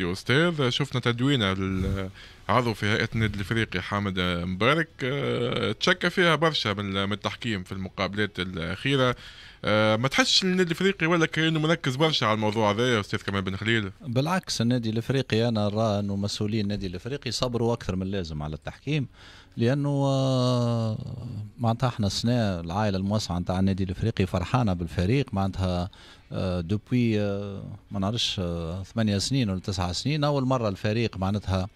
يا استاذ شفنا تدوينه عضو في هيئه النادي الافريقي حامد مبارك آه، تشكى فيها برشا من التحكيم في المقابلات الاخيره آه، ما تحسش النادي الافريقي ولا كانه مركز برشا على الموضوع هذا يا استاذ كمال بن خليل بالعكس النادي الافريقي انا نرى انه مسؤولين النادي الافريقي صبروا اكثر من اللازم على التحكيم لانه آه، معناتها احنا السنه العائله الموسعه نتاع النادي الافريقي فرحانه بالفريق معناتها دوبوي آه، آه، ما نعرفش ثمانية سنين ولا تسعة سنين اول مره الفريق معناتها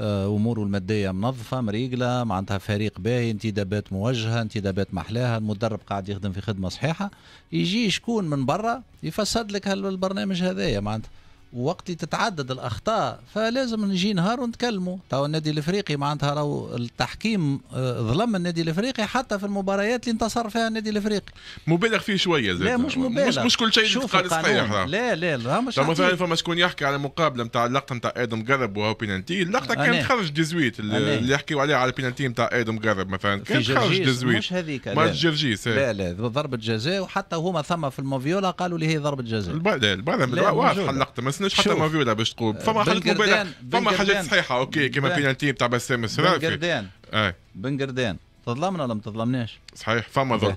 اموره الماديه منظفه مريقله معناتها فريق باهي انتدابات موجهه انتدابات محلاها المدرب قاعد يخدم في خدمه صحيحه يجي شكون من برا يفسد لك هالبرنامج هذايا معناتها وقت اللي تتعدد الاخطاء فلازم نجي نهار ونتكلموا تو النادي الافريقي معناتها راهو التحكيم آه، ظلم النادي الافريقي حتى في المباريات اللي انتصر فيها النادي الافريقي مبالغ فيه شويه زي لا مش مبالغ مش, مش كل شيء شوف صحيح لا لا لا مش مثلا فما شكون يحكي على مقابله نتاع اللقطه نتاع ادم قرب وهو بينالتي اللقطه كانت تخرج جزويت اللي يحكيوا عليها على بينالتي نتاع ادم قرب مثلا كانت تخرج جزويت مش هذيك ما جرجيس إيه. لا لا ضربه جزاء وحتى هما ثم في الموفيولا قالوا لي هي ضربه جزاء لا لا واضحه اللقطه سنوش حتى فيو باش آه، تقول فما حاجات مبالغ فما حاجات صحيحه اوكي كما بينالتي تاع بسام السرافي بن قردان اي آه. بن قردان تظلمنا ولا ما تظلمناش؟ صحيح فما ظلم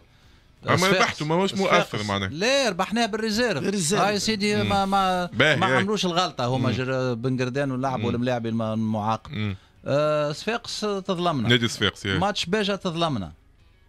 اما ربحتوا ما هوش مؤثر معناها لا ربحناه بالريزيرف بالريزيرف هاي آه، سيدي ما ما ما إيه. عملوش الغلطه هما بن قردان واللاعب الملاعب المعاقب صفاقس تظلمنا نادي صفاقس ماتش باجا تظلمنا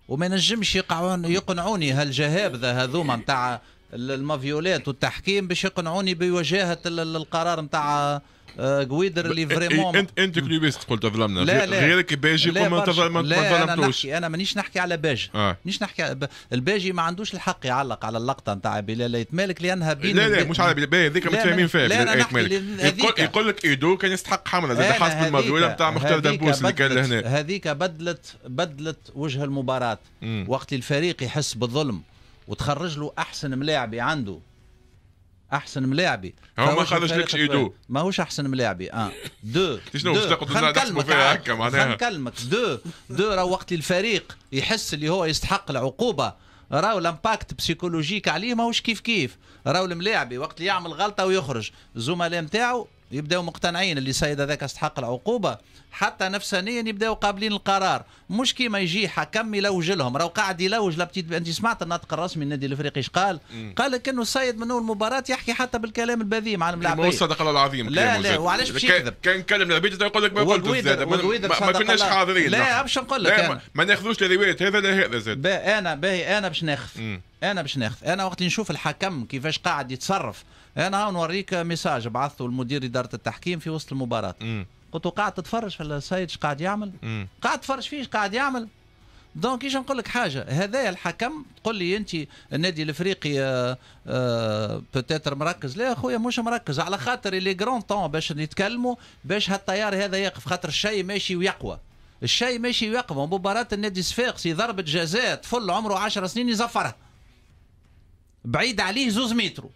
وما ينجمش يقعون يقنعوني هالجهابذه هذوما نتاع المافيولات والتحكيم باش يقنعوني بوجاهه القرار نتاع قويدر آه، اللي فريمون انت انت كلوبيس قلت ظلمنا لا لا غيرك باجي ما تظلمتوش انا نحكي انا مانيش نحكي على باجي آه. مانيش نحكي الباجي ما عندوش الحق يعلق على اللقطه نتاع بلال يتمالك لانها بين لا لا مش على بلال هذيك متفاهمين فيها بلال يتمالك يقول لك ايدو كان يستحق حمله زاد حسب المدوله نتاع مختار دبوس اللي كان لهنا هذيك بدلت بدلت وجه المباراه وقت الفريق يحس بالظلم وتخرج له احسن ملاعبي عنده احسن ملاعبي هو ما خرج لكش ايدو ماهوش احسن ملاعبي اه دو شنو باش تاخذ نحكموا فيها هكا آه. معناها نكلمك دو دو راه وقت الفريق يحس اللي هو يستحق العقوبه راهو الامباكت بسيكولوجيك عليه ماهوش كيف كيف راهو الملاعبي وقت اللي يعمل غلطه ويخرج الزملاء نتاعو يبداو مقتنعين اللي السيد هذاك استحق العقوبه حتى نفسانيا يبداو قابلين القرار مش كيما يجي حكم يلوج لهم راهو قاعد يلوج لابتيت انت سمعت الناطق الرسمي النادي الافريقي ايش قال؟ قال لك انه السيد من اول المباراه يحكي حتى بالكلام البذيء مع هو صدق الله العظيم لا لا وعلاش باش يكذب كان كلم العبيد يقول لك ما قلتش زاد ما كناش حاضرين لا باش نقول لك ما, ما ناخذوش الروايات هذا لا هذا زاد انا باهي انا باش ناخذ انا باش ناخذ انا وقت نشوف الحكم كيفاش قاعد يتصرف انا نوريك ميساج بعثته لمدير اداره التحكيم في وسط المباراه قلت قاعد تتفرج في السيد ايش قاعد يعمل مم. قاعد تتفرج فيه ايش قاعد يعمل دونك ايش نقول لك حاجه هذايا الحكم تقول لي انت النادي الافريقي بوتيتر آه، آه، مركز لا خويا مش مركز على خاطر لي جرون طون باش نتكلموا باش هالطيار هذا يقف خاطر الشيء ماشي ويقوى الشيء ماشي ويقوى مباراة النادي صفاقسي ضربة جزاء طفل عمره 10 سنين يزفرها بعيد عليه زوز مترو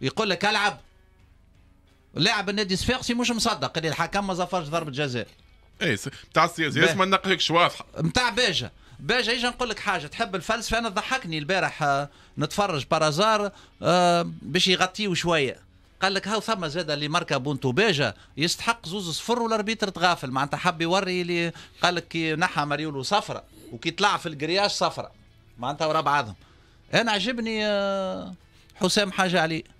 يقول لك العب لاعب النادي الصفاقسي مش مصدق اللي الحكم ما زفرش ضربه جزاء اي نتاع السياسي ما نقلكش واضحه نتاع باجه باجا ايش نقول لك حاجه تحب الفلسفه انا ضحكني البارح آه، نتفرج بارازار آه، باش يغطيو شويه قال لك هاو ثم زاد اللي ماركا بونتو باجا يستحق زوز صفر والاربيتر تغافل معناتها حب يوري اللي قال لك كي نحى مريولو صفرة وكي طلع في القرياش صفرة معناتها ورا بعضهم انا عجبني آه، حسام حاجه عليه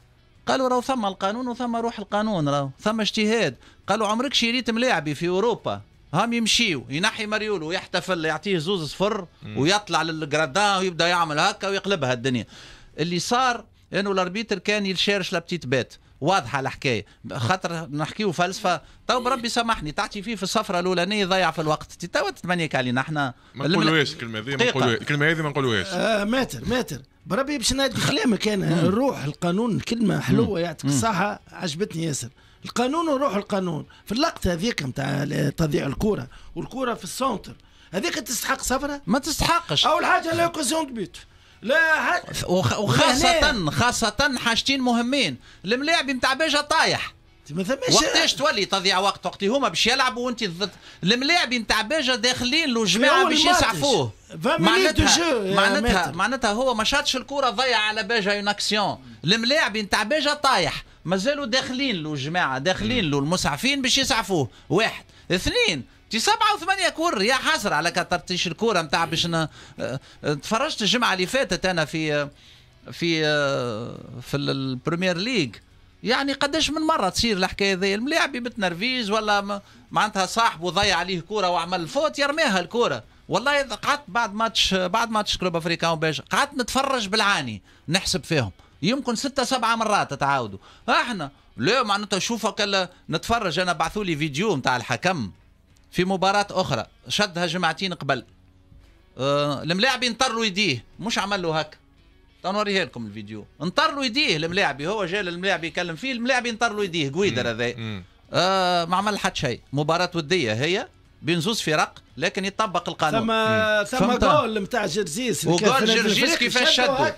قالوا راهو ثم القانون وثم روح القانون راهو ثم اجتهاد قالوا عمرك شريت ملاعبي في اوروبا هم يمشيو ينحي مريول ويحتفل يعطيه زوز صفر ويطلع للجرادان ويبدا يعمل هكا ويقلبها الدنيا اللي صار انه الاربيتر كان يشارش لابتيت بات واضحه الحكايه خاطر نحكيو فلسفه تو بربي سامحني تعطي فيه في الصفره الاولانيه ضيع في الوقت تو تتمنيك علينا احنا ما نقولوهاش الكلمه هذه ما نقولوهاش الكلمه هذه ما نقولوهاش آه ماتر ماتر بربي باش نادي كلامك انا الروح القانون كلمه حلوه يعطيك الصحه عجبتني ياسر القانون وروح القانون في اللقطه هذيك نتاع تضيع الكوره والكوره في السونتر هذيك تستحق صفرة ما تستحقش اول حاجه لا كوزيون بيت لا وخاصة خاصة حاجتين مهمين الملاعب نتاع بيجا طايح ما ثماش وقتاش تولي تضيع وقت وقت هما باش يلعبوا وانت ضد الملاعب نتاع باجا داخلين له جماعه باش يسعفوه معناتها معناتها معناتها هو ما شاتش الكره ضيع على باجا اون اكسيون الملاعب نتاع باجا طايح مازالوا داخلين له جماعه داخلين له المسعفين باش يسعفوه واحد اثنين تي سبعة وثمانية كور يا حسرة على كترتيش الكورة نتاع باش آه، تفرجت الجمعة اللي فاتت أنا في آه، في آه، في البريمير ليج يعني قداش من مرة تصير الحكاية ذي الملاعب نرفيز ولا معناتها صاحبه ضيع عليه كورة وعمل فوت يرميها الكورة والله قعدت بعد ماتش بعد ماتش كلوب افريكان وباجا قعدت نتفرج بالعاني نحسب فيهم يمكن ستة سبعة مرات تعاودوا احنا لا معناتها شوفك نتفرج انا بعثوا لي فيديو نتاع الحكم في مباراة أخرى شدها جمعتين قبل آه الملاعبي له يديه مش عمل له هكا تنوريها لكم الفيديو له يديه الملاعبي هو جا للملاعب يكلم فيه الملاعبي له يديه قويدر هذا آه ما عمل حد شيء مباراة ودية هي بين زوز فرق لكن يطبق القانون ثم ثم جول نتاع جرجيس وجول جرجيس كيفاش شدوا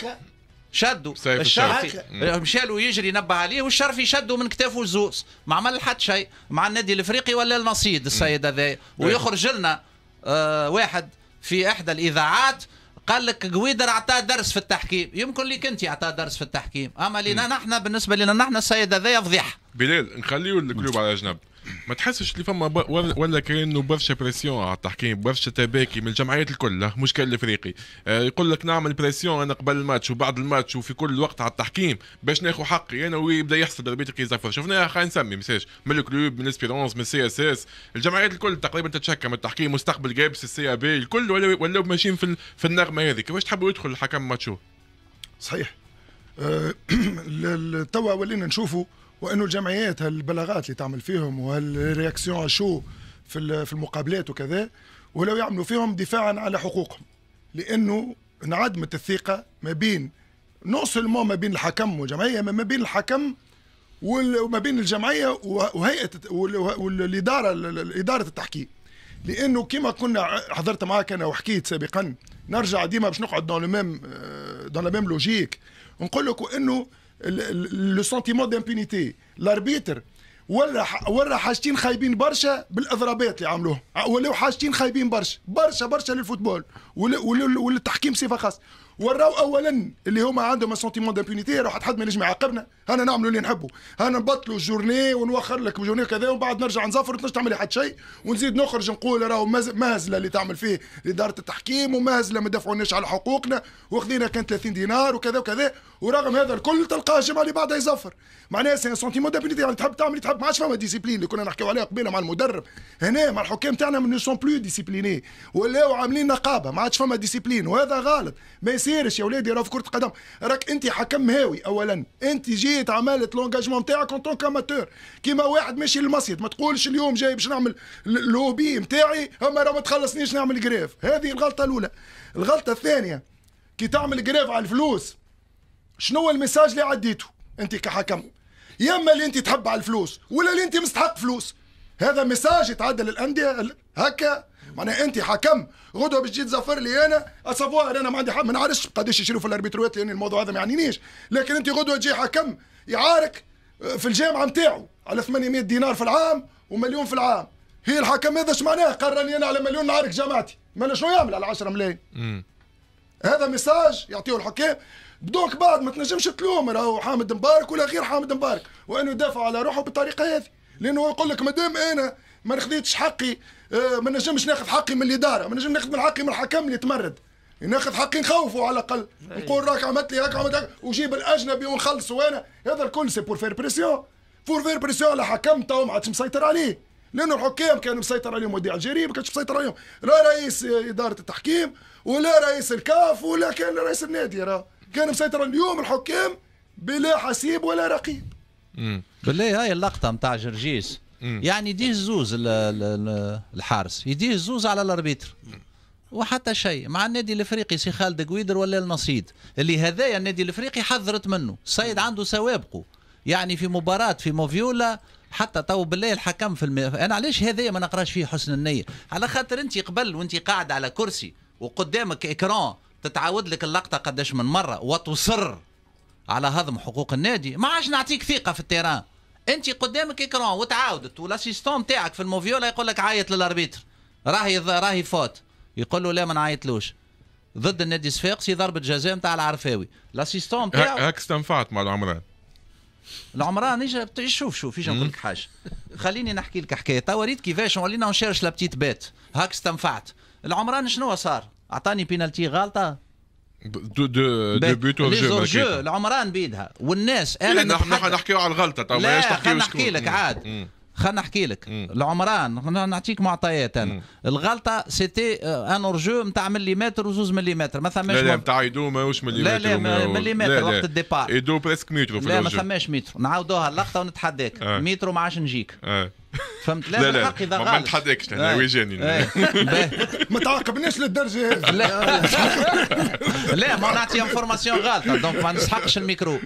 شدوا الشرفي مشالوا يجري نبه عليه والشرفي شدوا من كتافه الزوز ما عمل حتى شيء مع النادي الافريقي ولا النصيد السيد هذا ويخرج لنا آه واحد في احدى الاذاعات قال لك قويدر اعطاه درس في التحكيم يمكن لك انت اعطاه درس في التحكيم اما لنا نحن بالنسبه لنا نحن السيد هذا فضيحه بلال نخليه الكلوب على جنب ما تحسش اللي فما ولا كانه برشا بريسيون على التحكيم برشا تباكي من الجمعيات الكل آه، مش كان الافريقي آه، يقول لك نعمل بريسيون انا قبل الماتش وبعد الماتش وفي كل وقت على التحكيم باش ناخذ حقي انا ويبدا يحصل ضربات كيزفر شفناها خلينا نسمي مساج من الكلوب من اسبيرونس من سي اس اس الجمعيات الكل تقريبا تتشكى من التحكيم مستقبل جابس السي ا بي الكل ولاو ماشيين في, في النغمه هذه كيفاش تحبوا يدخل الحكم ماتشو صحيح آه، توا ولينا نشوفوا وانه الجمعيات هالبلاغات اللي تعمل فيهم وهالرياكسيون شو في في المقابلات وكذا ولو يعملوا فيهم دفاعا على حقوقهم لانه انعدمت الثقه ما بين نو سولمون ما بين الحكم والجمعيه ما بين الحكم وما بين الجمعيه وهيئه والاداره اداره التحكيم لانه كما كنا حضرت معك انا وحكيت سابقا نرجع ديما باش نقعد دون لو ميم دون ميم لوجيك نقول لك انه لو سونتيمون دامبينيتي الاربيتر ولا ولا حاجتين خايبين برشا بالاضرابات اللي عملوهم ولاو حاجتين خايبين برشا برشا برشا للفوتبول وللتحكيم صفه خاصه وراو اولا اللي هما عندهم سونتيمون دامبونيتي راح حد ما ينجم يعاقبنا انا نعملوا اللي نحبوا انا نبطلوا الجورني ونوخر لك جورني كذا ومن بعد نرجع نزفر ما تعمل حد شيء ونزيد نخرج نقول راهو مهزله اللي تعمل فيه اداره التحكيم ومهزله ما دفعوناش على حقوقنا وخذينا كان 30 دينار وكذا وكذا ورغم هذا الكل تلقاه الجمعه اللي بعدها يزفر معناها سي سونتيمون دابيليتي يعني تحب تعمل تحب ما عادش فما ديسيبلين اللي كنا نحكيو عليها قبيله مع المدرب هنا مع الحكام تاعنا من سون بلو ديسيبليني ولاو عاملين نقابه ما عادش فما ديسيبلين وهذا غلط ما تسيرش يا ولادي راه في كره قدم راك انت حكم هاوي اولا انت جيت عملت لونجاجمون نتاعك اون طونك اماتور كيما واحد ماشي للمصيد ما تقولش اليوم جاي باش نعمل اللوبي نتاعي اما راه ما تخلصنيش نعمل جراف هذه الغلطه الاولى الغلطه الثانيه كي تعمل جراف على الفلوس شنو المساج اللي عديته انت كحكم يا اما اللي انت تحب على الفلوس ولا اللي انت مستحق فلوس هذا مساج يتعدى للانديه هكا معناها انت حكم غدوه باش تجي تزفر لي انا اسافوار انا ما عندي حق ما نعرفش قداش يشيلوا في الاربيتروات لان يعني الموضوع هذا ما يعنينيش لكن انت غدوه تجي حكم يعارك آه، في الجامعه نتاعو على 800 دينار في العام ومليون في العام هي الحكم هذا اش معناه قررني انا على مليون نعارك جامعتي ما شنو يعمل على 10 ملايين هذا ميساج يعطيه الحكام دونك بعد ما تنجمش تلوم راهو حامد مبارك ولا غير حامد مبارك وانه دافع على روحه بالطريقه هذه لانه يقول لك مادام انا ما نخديتش حقي آه، ما نجمش ناخذ حقي من الاداره ما نجمش ناخذ من حقي من الحكم اللي تمرد ناخذ حقي نخوفه على الاقل نقول راك عملت لي راك عملت لي وجيب الاجنبي ونخلص وانا هذا الكل سي بور فير بريسيون بور فير بريسيون على حكم تو ما عادش مسيطر عليه لانه الحكام كانوا مسيطر عليهم وديع الجيري ما كانش مسيطر عليهم لا رئيس اداره التحكيم ولا رئيس الكاف ولا كان رئيس النادي راه كان مسيطر اليوم الحكام بلا حسيب ولا رقيب بالله هاي اللقطه نتاع جرجيس يعني يديه الزوز الحارس يديه الزوز على الاربيتر وحتى شيء مع النادي الافريقي سي خالد قويدر ولا النصيد اللي هذايا النادي الافريقي حذرت منه السيد عنده سوابقه يعني في مباراه في موفيولا حتى تو بالله الحكم في المي... انا علاش هذايا ما نقراش فيه حسن النيه على خاطر انت قبل وانت قاعد على كرسي وقدامك اكران تتعاود لك اللقطه قداش من مره وتصر على هضم حقوق النادي ما عادش نعطيك ثقه في التيران انت قدامك اكرون وتعاودت والاسيستون تاعك في الموفيولا يقول لك عيط للاربيتر راهي راهي فوت يقول له لا ما نعيطلوش ضد النادي الصفاقسي ضربه جزاء نتاع العرفاوي الاسيستون تاعك هاك استنفعت مع العمران العمران شوف شوف ايش نقول لك حاجه خليني نحكي لك حكايه توا ريت كيفاش ولينا نشارش لابتيت بيت هاك استنفعت العمران شنو صار؟ اعطاني بينالتي غلطه دو دو بوت اورجو جو العمران بيدها والناس انا إيه، نحن نحكيو على الغلطه تو تحكي خلينا نحكي لك عاد خلينا نحكي لك العمران نعطيك معطيات انا الغلطه سيتي آه، ان اورجو نتاع مليمتر وزوز مليمتر ما ثماش لا لا نتاع يدو ماهوش مليمتر لا لا مليمتر وقت الديبار يدو بريسك متر في لا ما ثماش متر نعاودوها اللقطه ونتحداك آه. متر ما عادش نجيك آه. فهمت لا لا, لا الحق اذا ما نتحداكش انا آه. ويجاني آه. ما تعاقبناش للدرجه هذه لا لا ما نعطي انفورماسيون غلطه دونك ما نسحقش الميكرو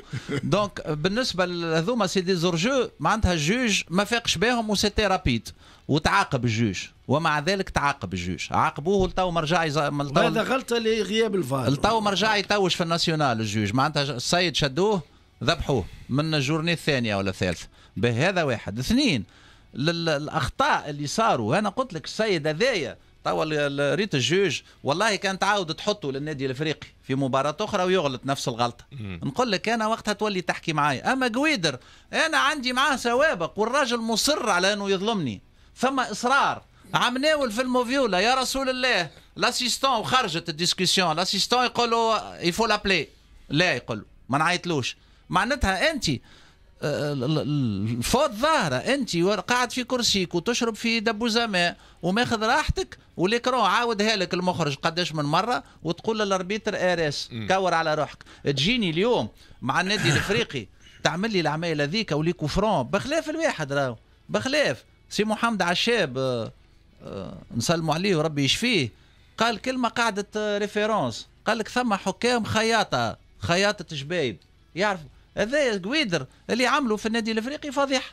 دونك بالنسبه لهذوما سي دي زورجو معناتها الجوج ما فاقش بهم تي رابيد وتعاقب الجوج ومع ذلك تعاقب الجوج عاقبوه لتو ما رجع هذا غلطه لغياب الفار لتو ما رجع يتوج في الناسيونال الجوج معناتها السيد شدوه ذبحوه من الجورني الثانيه ولا الثالثه بهذا واحد اثنين للاخطاء اللي صاروا انا قلت لك السيد هذايا توا ريت الجوج والله كان تعاود تحطه للنادي الافريقي في مباراة أخرى ويغلط نفس الغلطة نقول لك أنا وقتها تولي تحكي معايا أما قويدر أنا عندي معاه سوابق والراجل مصر على أنه يظلمني ثم إصرار عم ناول في الموفيولا يا رسول الله لاسيستون وخرجت الديسكسيون لاسيستون يقولوا يفو لابلي لا يقولوا ما نعيطلوش معناتها أنت الفوض ظاهره انت قاعد في كرسيك وتشرب في دبوزه ماء وماخذ راحتك وليكرون عاود هالك المخرج قداش من مره وتقول للاربيتر آرس كور على روحك تجيني اليوم مع النادي الافريقي تعمل لي العمايل هذيك ولي كوفرون بخلاف الواحد راهو بخلاف سي محمد عشاب نسلم آه، آه، نسلموا عليه وربي يشفيه قال كلمه قاعده آه، ريفيرونس قال لك ثم حكام خياطه خياطه جبايب يعرفوا هذا قويدر اللي عملوا في النادي الافريقي فضيحه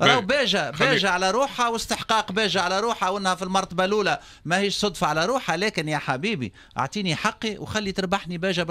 راهو باجا باجا على روحها واستحقاق باجا على روحها وانها في المرتبه الاولى ماهيش صدفه على روحها لكن يا حبيبي اعطيني حقي وخلي تربحني باجا